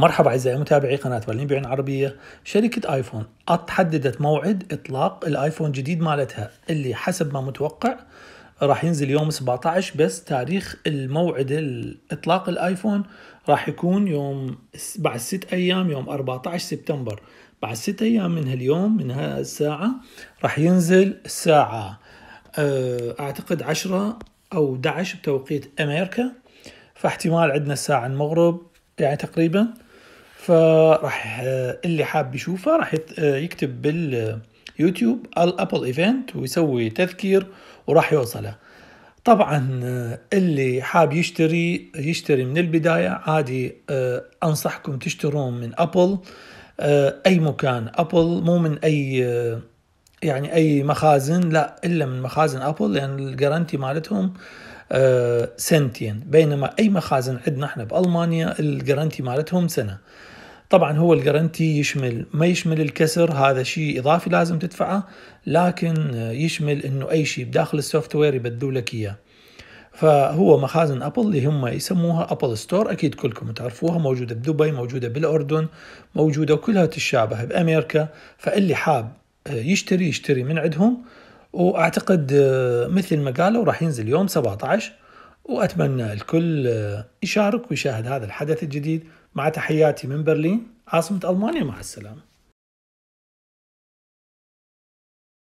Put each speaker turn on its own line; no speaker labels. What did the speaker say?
مرحبا أعزائي متابعي قناة برلين بيعن عربية شركة آيفون تحددت موعد إطلاق الآيفون الجديد
مالتها اللي حسب ما متوقع راح ينزل يوم 17 بس تاريخ الموعد إطلاق الآيفون راح يكون يوم بعد ست أيام يوم 14 سبتمبر بعد ست أيام من هاليوم من هالساعة راح ينزل الساعة آه، أعتقد 10 أو 11 بتوقيت أمريكا فاحتمال عندنا الساعة المغرب يعني تقريباً فراح آه، اللي حاب يشوفه راح آه، يكتب باليوتيوب آه، الابل ايفنت ويسوي تذكير وراح يوصله طبعا اللي حاب يشتري يشتري من البداية عادي أنصحكم تشترون من أبل أي مكان أبل مو من أي يعني أي مخازن لا إلا من مخازن أبل لأن يعني الجارنتي مالتهم سنتين بينما أي مخازن عندنا احنا بألمانيا الجارنتي مالتهم سنة طبعا هو الجرنتي يشمل ما يشمل الكسر هذا شيء اضافي لازم تدفعه لكن يشمل انه اي شيء بداخل السوفت وير يبدلوا لك اياه فهو مخازن ابل اللي هم يسموها ابل ستور اكيد كلكم تعرفوها موجوده بدبي موجوده بالاردن موجوده وكلها تشابه بامريكا فاللي حاب آه، يشتري يشتري من عندهم واعتقد آه، مثل ما قالوا راح ينزل يوم 17 واتمنى
الكل آه، يشارك ويشاهد هذا الحدث الجديد مع تحياتي من برلين عاصمة ألمانيا مع السلامة